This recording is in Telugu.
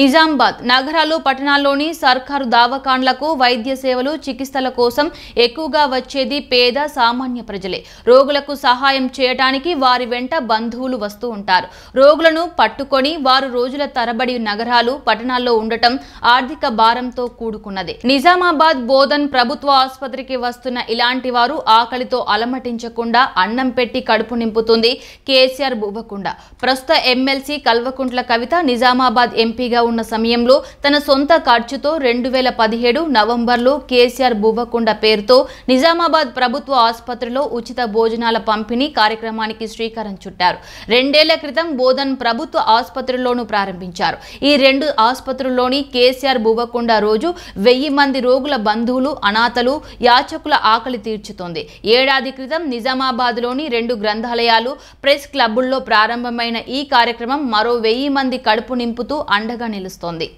నిజామాబాద్ నగరాలు పట్టణాల్లోని సర్కారు దావకాండ్లకు వైద్య సేవలు చికిత్సల కోసం ఎక్కువగా వచ్చేది పేద సామాన్య ప్రజలే రోగులకు సహాయం చేయడానికి వారి వెంట బంధువులు వస్తూ ఉంటారు రోగులను పట్టుకొని వారు రోజుల తరబడి నగరాలు పట్టణాల్లో ఉండటం ఆర్థిక భారంతో కూడుకున్నది నిజామాబాద్ బోధన్ ప్రభుత్వ ఆసుపత్రికి వస్తున్న ఇలాంటి వారు ఆకలితో అలమటించకుండా అన్నం పెట్టి కడుపు నింపుతుంది కేసీఆర్ బువ్వకుండా ప్రస్తుత ఎమ్మెల్సీ కల్వకుంట్ల కవిత నిజామాబాద్ ఎంపీగా ఉన్న సమయంలో తన సొంత ఖర్చుతో రెండు వేల పదిహేడు నవంబర్లో కేసీఆర్ బువ్వకొండ పేరుతో నిజామాబాద్ ప్రభుత్వ ఆసుపత్రిలో ఉచిత భోజనాల పంపిణీ కార్యక్రమానికి శ్రీకారం చుట్టారు రెండేళ్ల క్రితం బోధన్ ప్రభుత్వ ఆసుపత్రిలోనూ ప్రారంభించారు ఈ రెండు ఆసుపత్రుల్లోని కేసీఆర్ బువ్వకొండ రోజు వెయ్యి మంది రోగుల బంధువులు అనాథలు యాచకుల ఆకలి తీర్చుతోంది ఏడాది క్రితం నిజామాబాద్లోని రెండు గ్రంథాలయాలు ప్రెస్ క్లబ్బుల్లో ప్రారంభమైన ఈ కార్యక్రమం మరో వెయ్యి మంది కడుపు నింపుతూ అండగా నిలుస్తోంది